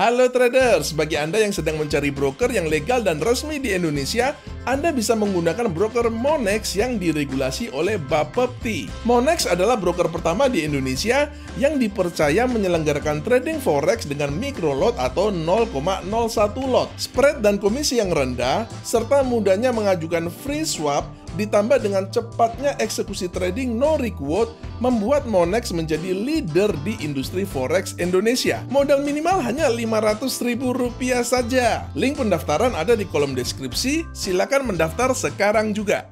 Halo traders, bagi Anda yang sedang mencari broker yang legal dan resmi di Indonesia, Anda bisa menggunakan broker Monex yang diregulasi oleh Bapepti. Monex adalah broker pertama di Indonesia yang dipercaya menyelenggarakan trading forex dengan micro lot atau 0,01 lot, spread dan komisi yang rendah, serta mudahnya mengajukan free swap ditambah dengan cepatnya eksekusi trading no reward membuat Monex menjadi leader di industri forex Indonesia. Modal minimal hanya Rp500.000 saja. Link pendaftaran ada di kolom deskripsi, silakan mendaftar sekarang juga.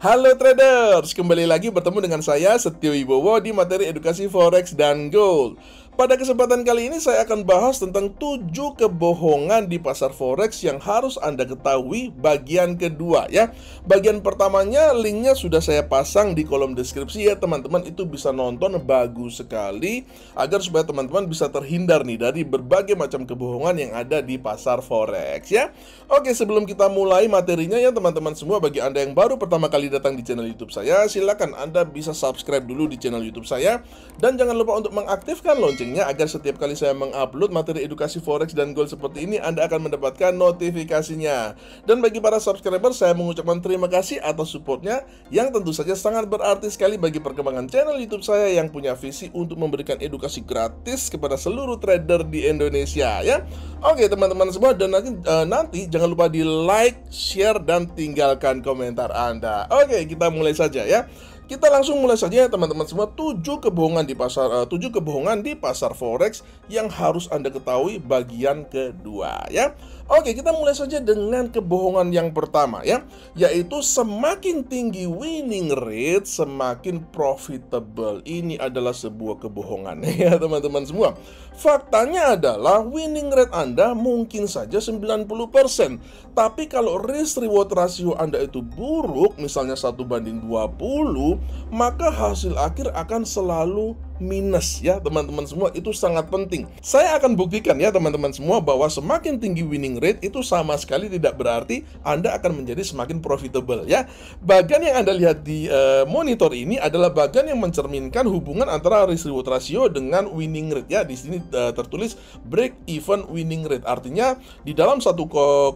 Halo traders, kembali lagi bertemu dengan saya Setio Ibowo di materi edukasi forex dan gold. Pada kesempatan kali ini saya akan bahas tentang 7 kebohongan di pasar forex yang harus Anda ketahui bagian kedua ya. Bagian pertamanya linknya sudah saya pasang di kolom deskripsi ya teman-teman itu bisa nonton bagus sekali agar supaya teman-teman bisa terhindar nih dari berbagai macam kebohongan yang ada di pasar forex ya. Oke sebelum kita mulai materinya ya teman-teman semua bagi Anda yang baru pertama kali datang di channel YouTube saya Silahkan Anda bisa subscribe dulu di channel YouTube saya dan jangan lupa untuk mengaktifkan lonceng loncengnya agar setiap kali saya mengupload materi edukasi forex dan gold seperti ini Anda akan mendapatkan notifikasinya. Dan bagi para subscriber saya mengucapkan terima kasih atas supportnya yang tentu saja sangat berarti sekali bagi perkembangan channel YouTube saya yang punya visi untuk memberikan edukasi gratis kepada seluruh trader di Indonesia ya. Oke teman-teman semua dan nanti, uh, nanti jangan lupa di like, share dan tinggalkan komentar Anda. Oke, kita mulai saja ya. Kita langsung mulai saja ya teman-teman semua tujuh kebohongan di pasar eh, uh, 7 kebohongan di pasar forex yang harus Anda ketahui bagian kedua ya. Oke, kita mulai saja dengan kebohongan yang pertama ya, yaitu semakin tinggi winning rate semakin profitable. Ini adalah sebuah kebohongan ya teman-teman semua. Faktanya adalah winning rate Anda mungkin saja 90%. Tapi kalau risk reward rasio Anda itu buruk, misalnya satu banding 20, maka hasil akhir akan selalu minus ya teman-teman semua itu sangat penting saya akan buktikan ya teman-teman semua bahwa semakin tinggi winning rate itu sama sekali tidak berarti Anda akan menjadi semakin profitable ya bagian yang Anda lihat di uh, monitor ini adalah bagian yang mencerminkan hubungan antara risk reward ratio dengan winning rate ya di sini uh, tertulis break even winning rate artinya di dalam satu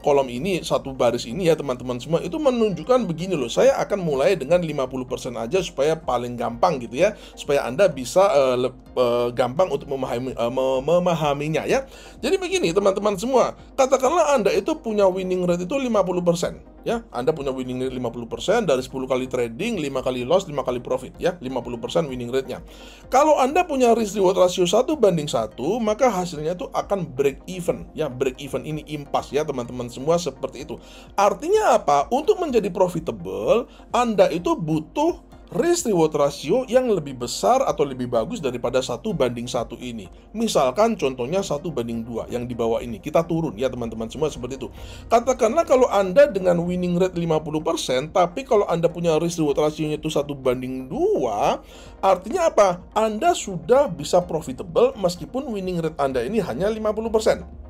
kolom ini satu baris ini ya teman-teman semua itu menunjukkan begini loh saya akan mulai dengan 50% aja supaya paling gampang gitu ya supaya Anda bisa uh, eh, le, uh, eh, gampang untuk memahami, uh, memahaminya ya. Jadi begini teman-teman semua, katakanlah Anda itu punya winning rate itu 50% ya. Anda punya winning rate 50% dari 10 kali trading, 5 kali loss, 5 kali profit ya, 50% winning rate-nya. Kalau Anda punya risk reward ratio 1 banding 1, maka hasilnya itu akan break even ya. Break even ini impas ya teman-teman semua seperti itu. Artinya apa? Untuk menjadi profitable, Anda itu butuh risk reward ratio yang lebih besar atau lebih bagus daripada satu banding satu ini. Misalkan contohnya satu banding dua yang di bawah ini kita turun ya teman-teman semua seperti itu. Katakanlah kalau Anda dengan winning rate 50% tapi kalau Anda punya risk reward rasionya itu satu banding dua, artinya apa? Anda sudah bisa profitable meskipun winning rate Anda ini hanya 50%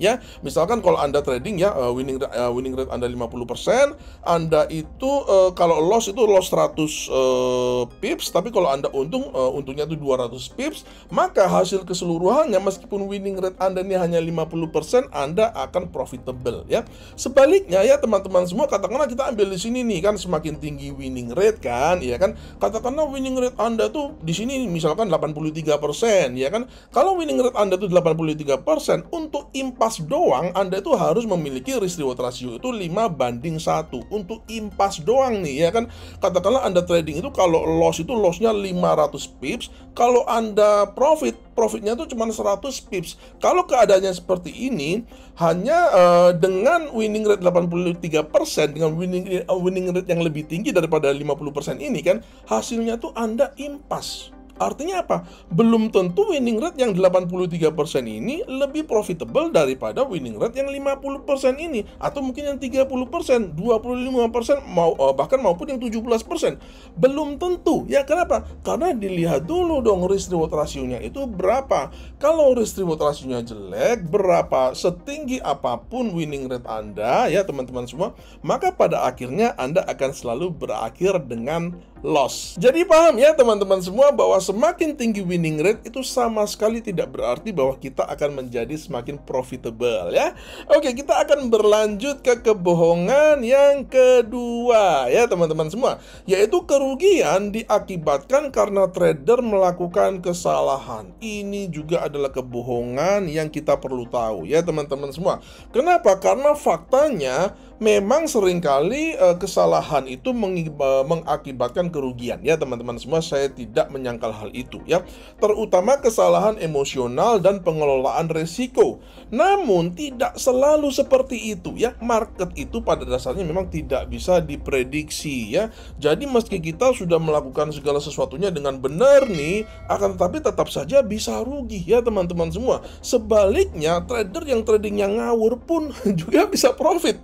ya. Misalkan kalau Anda trading ya eh, winning uh, winning rate Anda 50%, Anda itu eh, kalau loss itu loss 100 pips, tapi kalau Anda untung uh, untungnya itu 200 pips, maka hasil keseluruhannya meskipun winning rate Anda ini hanya 50%, Anda akan profitable ya. Sebaliknya ya teman-teman semua katakanlah kita ambil di sini nih kan semakin tinggi winning rate kan, ya kan? Katakanlah winning rate Anda tuh di sini misalkan 83% ya kan. Kalau winning rate Anda tuh 83% untuk impact impas doang Anda itu harus memiliki risk reward ratio itu 5 banding 1 Untuk impas doang nih ya kan Katakanlah Anda trading itu kalau loss itu lossnya 500 pips Kalau Anda profit, profitnya itu cuma 100 pips Kalau keadaannya seperti ini Hanya uh, dengan winning rate 83% Dengan winning, uh, winning rate yang lebih tinggi daripada 50% ini kan Hasilnya tuh Anda impas Artinya apa? Belum tentu winning rate yang 83% ini lebih profitable daripada winning rate yang 50% ini atau mungkin yang 30%, 25% mau eh, bahkan maupun yang 17%. Belum tentu. Ya kenapa? Karena dilihat dulu dong risk reward rasionya itu berapa. Kalau risk reward rasionya jelek, berapa setinggi apapun winning rate Anda ya teman-teman semua, maka pada akhirnya Anda akan selalu berakhir dengan loss. Jadi paham ya teman-teman semua bahwa semakin tinggi winning rate itu sama sekali tidak berarti bahwa kita akan menjadi semakin profitable ya. Oke, kita akan berlanjut ke kebohongan yang kedua ya teman-teman semua, yaitu kerugian diakibatkan karena trader melakukan kesalahan. Ini juga adalah kebohongan yang kita perlu tahu ya teman-teman semua. Kenapa? Karena faktanya memang seringkali eh, kesalahan itu eh, mengakibatkan kerugian ya teman-teman semua saya tidak menyangkal hal itu ya terutama kesalahan emosional dan pengelolaan resiko namun tidak selalu seperti itu ya market itu pada dasarnya memang tidak bisa diprediksi ya jadi meski kita sudah melakukan segala sesuatunya dengan benar nih akan tetapi tetap saja bisa rugi ya teman-teman semua sebaliknya trader yang trading yang ngawur pun juga bisa profit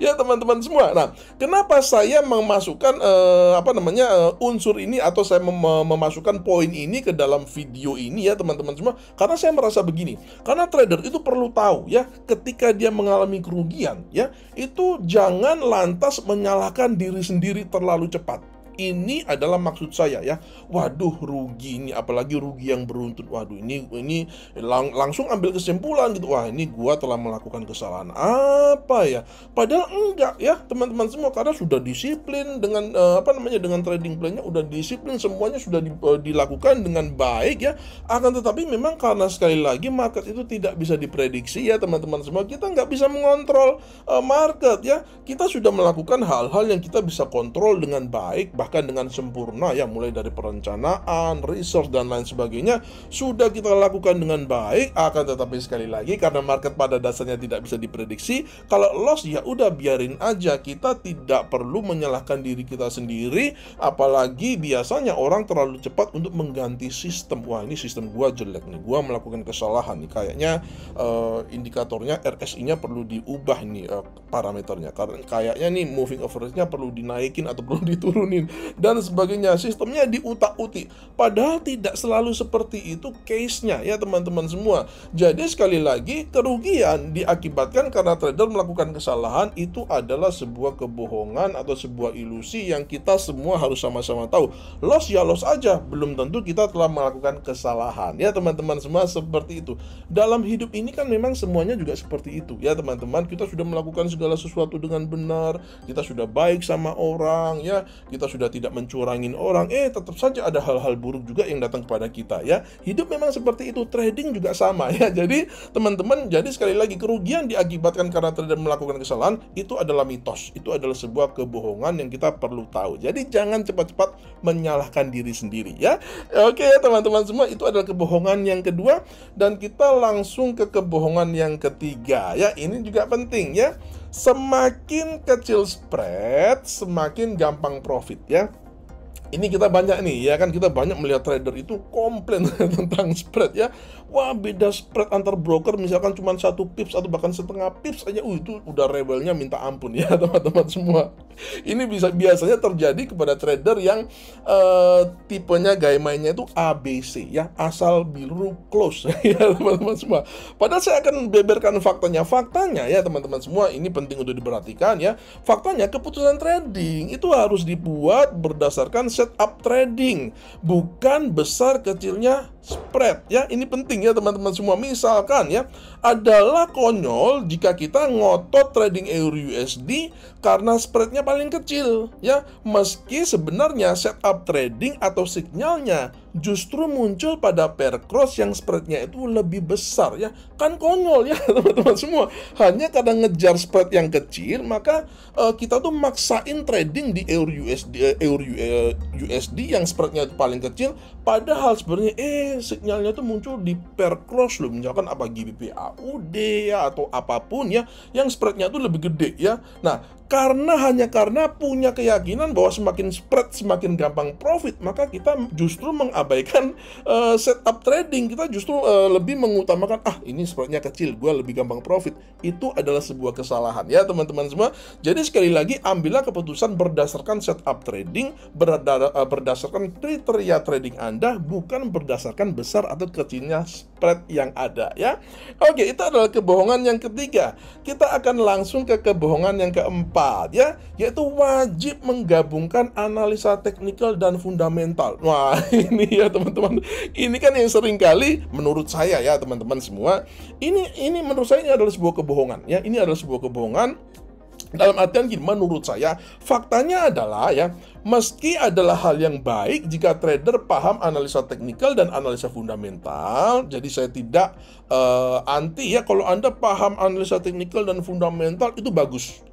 ya teman-teman semua nah kenapa saya memasukkan eh, apa namanya uh, unsur ini atau saya mem memasukkan poin ini ke dalam video ini ya teman-teman semua karena saya merasa begini karena trader itu perlu tahu ya ketika dia mengalami kerugian ya itu jangan lantas menyalahkan diri sendiri terlalu cepat ini adalah maksud saya ya. Waduh rugi ini apalagi rugi yang beruntut Waduh ini ini lang langsung ambil kesimpulan gitu. Wah ini gua telah melakukan kesalahan apa ya? Padahal enggak ya teman-teman semua karena sudah disiplin dengan uh, apa namanya dengan trading plannya udah disiplin semuanya sudah di, uh, dilakukan dengan baik ya. Akan tetapi memang karena sekali lagi market itu tidak bisa diprediksi ya teman-teman semua kita nggak bisa mengontrol uh, market ya. Kita sudah melakukan hal-hal yang kita bisa kontrol dengan baik bahkan dengan sempurna ya mulai dari perencanaan, resource dan lain sebagainya sudah kita lakukan dengan baik akan tetapi sekali lagi karena market pada dasarnya tidak bisa diprediksi kalau loss ya udah biarin aja kita tidak perlu menyalahkan diri kita sendiri apalagi biasanya orang terlalu cepat untuk mengganti sistem wah ini sistem gua jelek nih gua melakukan kesalahan nih kayaknya uh, indikatornya RSI-nya perlu diubah nih uh, parameternya karena kayaknya nih moving average-nya perlu dinaikin atau perlu diturunin dan sebagainya. Sistemnya diutak-utik. Padahal tidak selalu seperti itu case-nya ya teman-teman semua. Jadi sekali lagi kerugian diakibatkan karena trader melakukan kesalahan itu adalah sebuah kebohongan atau sebuah ilusi yang kita semua harus sama-sama tahu. Loss ya loss aja, belum tentu kita telah melakukan kesalahan. Ya teman-teman semua seperti itu. Dalam hidup ini kan memang semuanya juga seperti itu ya teman-teman. Kita sudah melakukan segala sesuatu dengan benar, kita sudah baik sama orang ya, kita sudah sudah tidak mencurangin orang, eh tetap saja ada hal-hal buruk juga yang datang kepada kita ya. Hidup memang seperti itu, trading juga sama ya. Jadi teman-teman, jadi sekali lagi kerugian diakibatkan karena trader melakukan kesalahan itu adalah mitos, itu adalah sebuah kebohongan yang kita perlu tahu. Jadi jangan cepat-cepat menyalahkan diri sendiri ya. Oke ya teman-teman semua, itu adalah kebohongan yang kedua dan kita langsung ke kebohongan yang ketiga ya. Ini juga penting ya semakin kecil spread, semakin gampang profit ya. Ini kita banyak nih ya kan kita banyak melihat trader itu komplain tentang spread ya wah beda spread antar broker misalkan cuma satu pips atau bahkan setengah pips aja uh itu udah rebelnya minta ampun ya teman-teman semua ini bisa biasanya terjadi kepada trader yang uh, tipenya gaya mainnya itu ABC ya asal biru close ya teman-teman semua padahal saya akan beberkan faktanya faktanya ya teman-teman semua ini penting untuk diperhatikan ya faktanya keputusan trading itu harus dibuat berdasarkan setup trading bukan besar kecilnya spread ya ini penting ya teman-teman semua misalkan ya adalah konyol jika kita ngotot trading euro USD karena spreadnya paling kecil ya meski sebenarnya setup trading atau signalnya justru muncul pada pair cross yang spreadnya itu lebih besar ya kan konyol ya teman-teman semua hanya kadang ngejar spread yang kecil maka uh, kita tuh maksain trading di euro USD eh, euro USD eh, yang spreadnya itu paling kecil padahal sebenarnya eh signalnya tuh muncul di pair cross loh misalkan apa GBP AUD ya atau apapun ya yang spreadnya itu lebih gede ya nah karena hanya karena punya keyakinan bahwa semakin spread semakin gampang profit maka kita justru mengabaikan uh, setup trading kita justru uh, lebih mengutamakan ah ini spreadnya kecil gue lebih gampang profit itu adalah sebuah kesalahan ya teman-teman semua jadi sekali lagi ambillah keputusan berdasarkan setup trading eh, berdasarkan kriteria trading anda bukan berdasarkan besar atau kecilnya spread yang ada ya oke itu adalah kebohongan yang ketiga kita akan langsung ke kebohongan yang keempat keempat ya yaitu wajib menggabungkan analisa teknikal dan fundamental. Wah, ini ya teman-teman. Ini kan yang sering kali menurut saya ya teman-teman semua, ini ini menurut saya ini adalah sebuah kebohongan ya. Ini adalah sebuah kebohongan dalam artian gini, menurut saya faktanya adalah ya meski adalah hal yang baik jika trader paham analisa teknikal dan analisa fundamental. Jadi saya tidak uh, anti ya kalau anda paham analisa teknikal dan fundamental itu bagus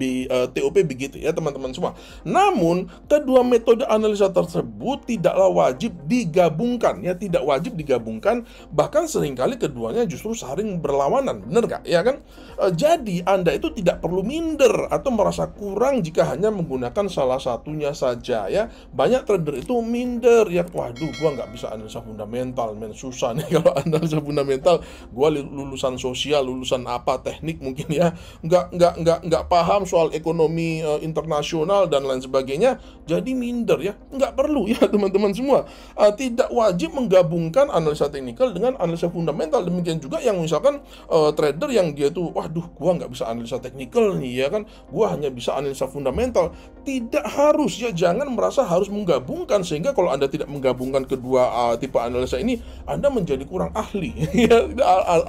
uh, eh, TOP begitu ya teman-teman semua. Namun kedua metode analisa tersebut tidaklah wajib digabungkan ya tidak wajib digabungkan bahkan seringkali keduanya justru saling berlawanan bener nggak ya kan? Uh, jadi anda itu tidak perlu minder atau merasa kurang jika hanya menggunakan salah satunya saja ya. Banyak trader itu minder ya waduh gua nggak bisa analisa fundamental men susah nih kalau analisa fundamental gua lulusan sosial lulusan apa teknik mungkin ya nggak nggak nggak nggak paham soal ekonomi uh, internasional dan lain sebagainya jadi minder ya nggak perlu ya teman-teman semua uh, tidak wajib menggabungkan analisa teknikal dengan analisa fundamental demikian juga yang misalkan uh, trader yang dia tuh waduh gua nggak bisa analisa teknikal nih ya kan gua hanya bisa analisa fundamental tidak harus ya jangan merasa harus menggabungkan sehingga kalau anda tidak menggabungkan kedua uh, tipe analisa ini anda menjadi kurang ahli ya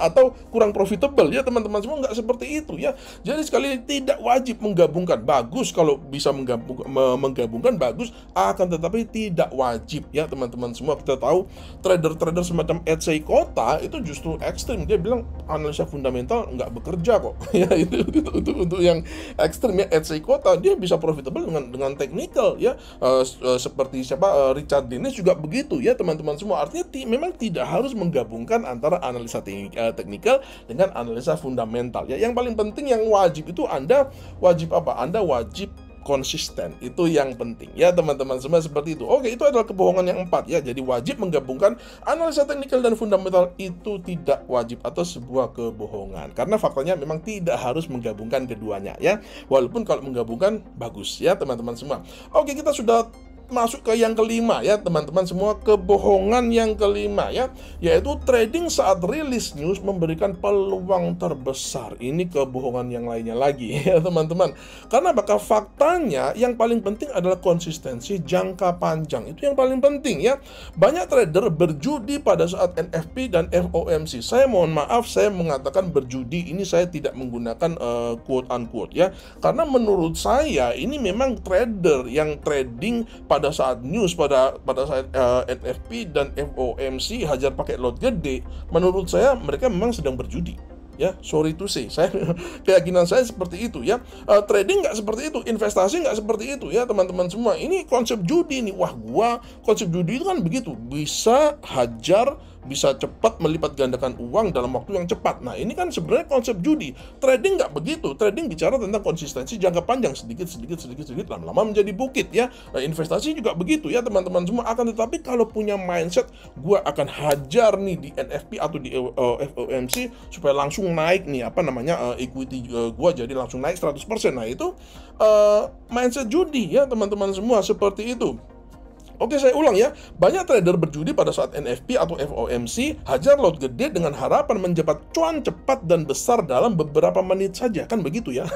atau kurang profitable ya teman-teman semua nggak seperti itu ya jadi sekali tidak wajib wajib menggabungkan. Bagus kalau bisa menggabung, menggabungkan bagus, akan tetapi tidak wajib ya teman-teman semua. Kita tahu trader-trader semacam Etsy Kota itu justru ekstrim. Dia bilang analisa fundamental nggak bekerja kok. ya itu, itu itu itu yang ekstrim ya Etsy Kota dia bisa profitable dengan dengan technical ya uh, uh, seperti siapa uh, Richard Dennis juga begitu ya teman-teman semua. Artinya ti, memang tidak harus menggabungkan antara analisa teknikal dengan analisa fundamental ya. Yang paling penting yang wajib itu Anda wajib apa? Anda wajib konsisten. Itu yang penting ya teman-teman semua seperti itu. Oke, itu adalah kebohongan yang empat ya. Jadi wajib menggabungkan analisa teknikal dan fundamental itu tidak wajib atau sebuah kebohongan. Karena faktanya memang tidak harus menggabungkan keduanya ya. Walaupun kalau menggabungkan bagus ya teman-teman semua. Oke, kita sudah masuk ke yang kelima ya teman-teman semua kebohongan yang kelima ya yaitu trading saat rilis news memberikan peluang terbesar ini kebohongan yang lainnya lagi ya teman-teman karena bakal faktanya yang paling penting adalah konsistensi jangka panjang itu yang paling penting ya banyak trader berjudi pada saat NFP dan FOMC saya mohon maaf saya mengatakan berjudi ini saya tidak menggunakan uh, quote unquote ya karena menurut saya ini memang trader yang trading pada pada saat news pada pada saat uh, eh, NFP dan FOMC hajar pakai lot gede menurut saya mereka memang sedang berjudi ya sorry to say saya keyakinan saya seperti itu ya uh, trading nggak seperti itu investasi nggak seperti itu ya teman-teman semua ini konsep judi nih wah gua konsep judi itu kan begitu bisa hajar bisa cepat melipat gandakan uang dalam waktu yang cepat. Nah, ini kan sebenarnya konsep judi. Trading nggak begitu. Trading bicara tentang konsistensi jangka panjang sedikit sedikit sedikit sedikit lama-lama menjadi bukit ya. Nah, investasi juga begitu ya teman-teman semua. Akan tetapi kalau punya mindset gue akan hajar nih di NFP atau di eh, eh, FOMC supaya langsung naik nih apa namanya uh, equity uh, gua jadi langsung naik 100%. Nah, itu mindset judi ya teman-teman semua seperti itu. Oke saya ulang ya, banyak trader berjudi pada saat NFP atau FOMC hajar lot gede dengan harapan menjabat cuan cepat dan besar dalam beberapa menit saja, kan begitu ya.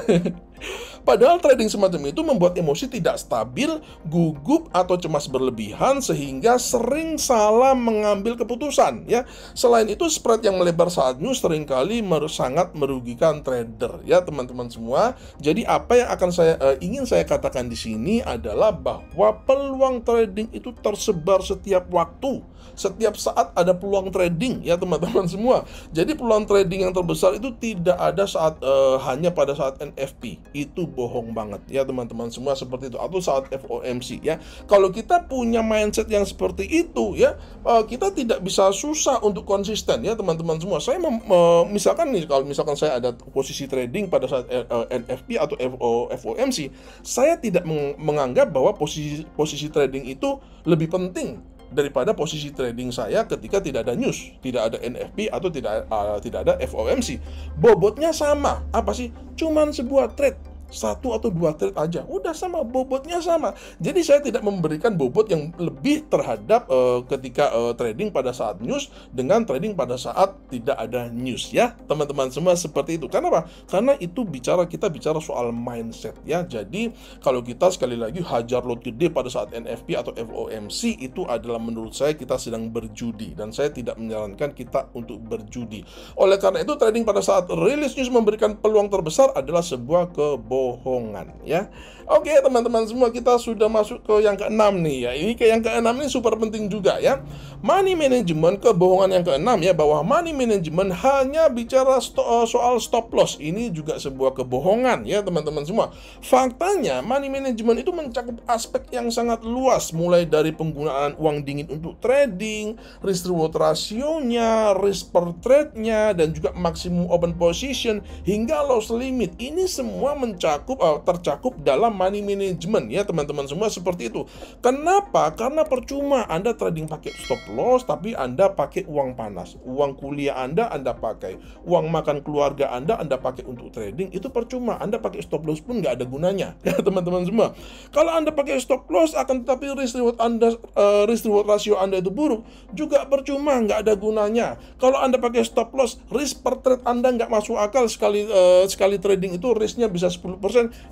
Padahal trading semacam itu membuat emosi tidak stabil, gugup atau cemas berlebihan sehingga sering salah mengambil keputusan ya. Selain itu spread yang melebar saat news seringkali mer sangat merugikan trader ya teman-teman semua. Jadi apa yang akan saya uh, ingin saya katakan di sini adalah bahwa peluang trading itu tersebar setiap waktu setiap saat ada peluang trading ya teman-teman semua. Jadi peluang trading yang terbesar itu tidak ada saat uh, hanya pada saat NFP. Itu bohong banget ya teman-teman semua seperti itu atau saat FOMC ya. Kalau kita punya mindset yang seperti itu ya, uh, kita tidak bisa susah untuk konsisten ya teman-teman semua. Saya mem, misalkan nih kalau misalkan saya ada posisi trading pada saat uh, eh, NFP atau FO, FOMC, saya tidak menganggap bahwa posisi posisi trading itu lebih penting daripada posisi trading saya ketika tidak ada news, tidak ada NFP atau tidak uh, tidak ada FOMC. Bobotnya sama. Apa sih? Cuman sebuah trade satu atau dua trade aja udah sama bobotnya sama jadi saya tidak memberikan bobot yang lebih terhadap uh, ketika uh, trading pada saat news dengan trading pada saat tidak ada news ya teman-teman semua seperti itu karena apa karena itu bicara kita bicara soal mindset ya jadi kalau kita sekali lagi hajar lot gede pada saat NFP atau FOMC itu adalah menurut saya kita sedang berjudi dan saya tidak menyarankan kita untuk berjudi oleh karena itu trading pada saat rilis news memberikan peluang terbesar adalah sebuah kebo kebohongan ya. Oke, teman-teman semua kita sudah masuk ke yang keenam nih ya. Ini ke yang keenam ini super penting juga ya. Money management kebohongan yang keenam ya bahwa money management hanya bicara sto eh, soal stop loss. Ini juga sebuah kebohongan ya, teman-teman semua. Faktanya money management itu mencakup aspek yang sangat luas mulai dari penggunaan uang dingin untuk trading, risk reward rasionya, risk per trade-nya dan juga maksimum open position hingga loss limit. Ini semua mencakup uh, tercakup dalam money management ya teman-teman semua seperti itu. Kenapa? Karena percuma Anda trading pakai stop loss tapi Anda pakai uang panas, uang kuliah Anda Anda pakai, uang makan keluarga Anda Anda pakai untuk trading itu percuma. Anda pakai stop loss pun nggak ada gunanya ya teman-teman semua. Kalau Anda pakai stop loss akan tetapi risk reward Anda uh, risk reward rasio Anda itu buruk juga percuma nggak ada gunanya. Kalau Anda pakai stop loss risk per trade Anda nggak masuk akal sekali uh, sekali trading itu risknya bisa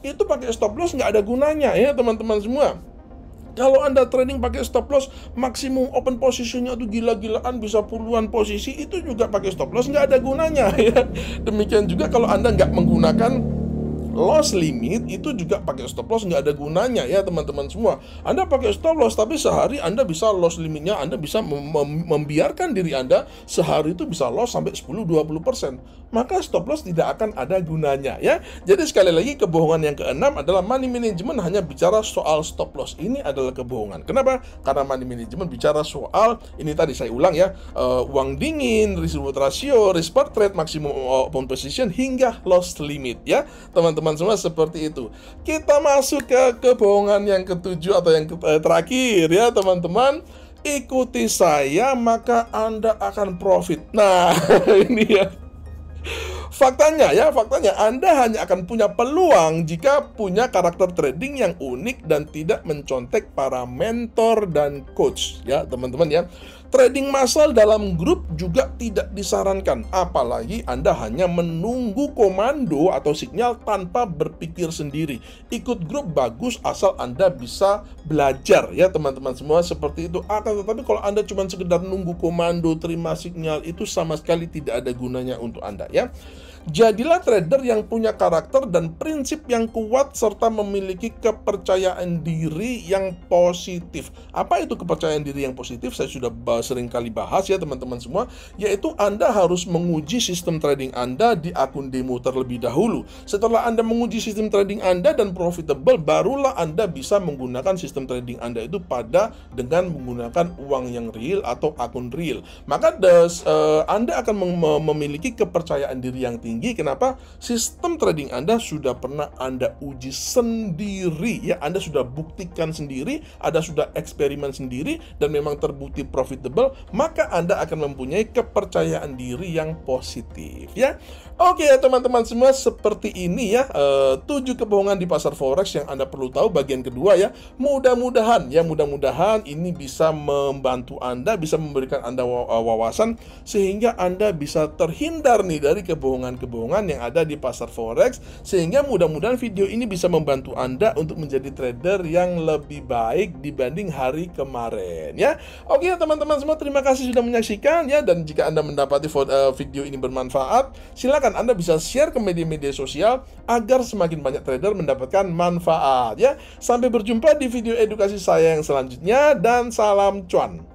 itu pakai stop loss nggak ada gunanya ya teman-teman semua kalau Anda trading pakai stop loss, maksimum open posisinya itu gila-gilaan bisa puluhan posisi, itu juga pakai stop loss nggak ada gunanya ya. Demikian juga kalau Anda nggak menggunakan loss limit itu juga pakai stop loss nggak ada gunanya ya teman-teman semua Anda pakai stop loss tapi sehari Anda bisa loss limitnya Anda bisa membiarkan diri Anda sehari itu bisa loss sampai 10-20% maka stop loss tidak akan ada gunanya ya. Jadi sekali lagi kebohongan yang keenam adalah money management hanya bicara soal stop loss. Ini adalah kebohongan. Kenapa? Karena money management bicara soal ini tadi saya ulang ya, uh, uang dingin, risk reward ratio, risk per trade, maximum eh, open position hingga loss limit ya. Teman-teman semua seperti itu. Kita masuk ke kebohongan yang ketujuh atau yang ke eh, terakhir ya, teman-teman ikuti saya maka Anda akan profit. Nah, ini ya Faktanya ya, faktanya Anda hanya akan punya peluang jika punya karakter trading yang unik dan tidak mencontek para mentor dan coach ya, teman-teman ya. Trading massal dalam grup juga tidak disarankan, apalagi Anda hanya menunggu komando atau sinyal tanpa berpikir sendiri. Ikut grup bagus asal Anda bisa belajar ya teman-teman semua seperti itu. Akan ah, tetapi kalau Anda cuma sekedar nunggu komando, terima sinyal itu sama sekali tidak ada gunanya untuk Anda ya. Jadilah trader yang punya karakter dan prinsip yang kuat serta memiliki kepercayaan diri yang positif. Apa itu kepercayaan diri yang positif? Saya sudah sering kali bahas ya teman-teman semua, yaitu Anda harus menguji sistem trading Anda di akun demo terlebih dahulu. Setelah Anda menguji sistem trading Anda dan profitable, barulah Anda bisa menggunakan sistem trading Anda itu pada dengan menggunakan uang yang real atau akun real. Maka des, eh, Anda akan memiliki kepercayaan diri yang tinggi tinggi. Kenapa? Sistem trading Anda sudah pernah Anda uji sendiri ya. Anda sudah buktikan sendiri, Anda sudah eksperimen sendiri dan memang terbukti profitable, maka Anda akan mempunyai kepercayaan diri yang positif ya. Oke ya teman-teman semua seperti ini ya e, tujuh kebohongan di pasar forex yang Anda perlu tahu bagian kedua ya. Mudah-mudahan ya mudah-mudahan ini bisa membantu Anda bisa memberikan Anda wawasan sehingga Anda bisa terhindar nih dari kebohongan kebohongan yang ada di pasar forex sehingga mudah-mudahan video ini bisa membantu Anda untuk menjadi trader yang lebih baik dibanding hari kemarin ya. Oke teman-teman semua terima kasih sudah menyaksikan ya dan jika Anda mendapati eh, video ini bermanfaat silakan Anda bisa share ke media-media sosial agar semakin banyak trader mendapatkan manfaat ya. Sampai berjumpa di video edukasi saya yang selanjutnya dan salam cuan.